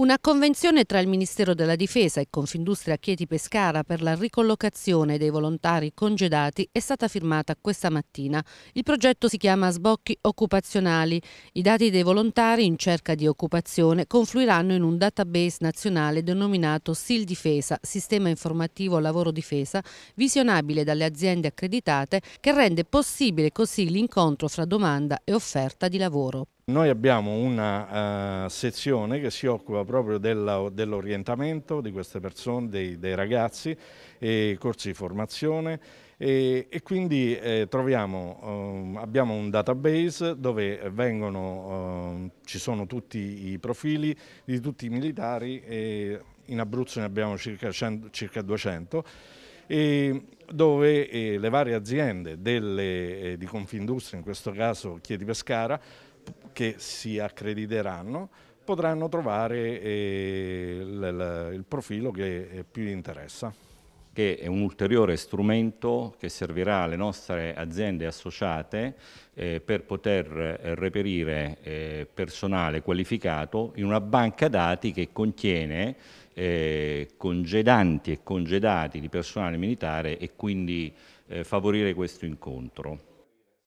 Una convenzione tra il Ministero della Difesa e Confindustria Chieti Pescara per la ricollocazione dei volontari congedati è stata firmata questa mattina. Il progetto si chiama Sbocchi Occupazionali. I dati dei volontari in cerca di occupazione confluiranno in un database nazionale denominato SIL Difesa, Sistema Informativo Lavoro Difesa, visionabile dalle aziende accreditate, che rende possibile così l'incontro fra domanda e offerta di lavoro. Noi abbiamo una uh, sezione che si occupa proprio dell'orientamento dell di queste persone, dei, dei ragazzi, corsi di formazione e, e quindi eh, troviamo, um, abbiamo un database dove vengono, um, ci sono tutti i profili di tutti i militari, e in Abruzzo ne abbiamo circa, 100, circa 200 dove eh, le varie aziende delle, eh, di Confindustria, in questo caso Chiedi Pescara, che si accrediteranno potranno trovare eh, il, il profilo che più gli interessa che è un ulteriore strumento che servirà alle nostre aziende associate eh, per poter eh, reperire eh, personale qualificato in una banca dati che contiene eh, congedanti e congedati di personale militare e quindi eh, favorire questo incontro.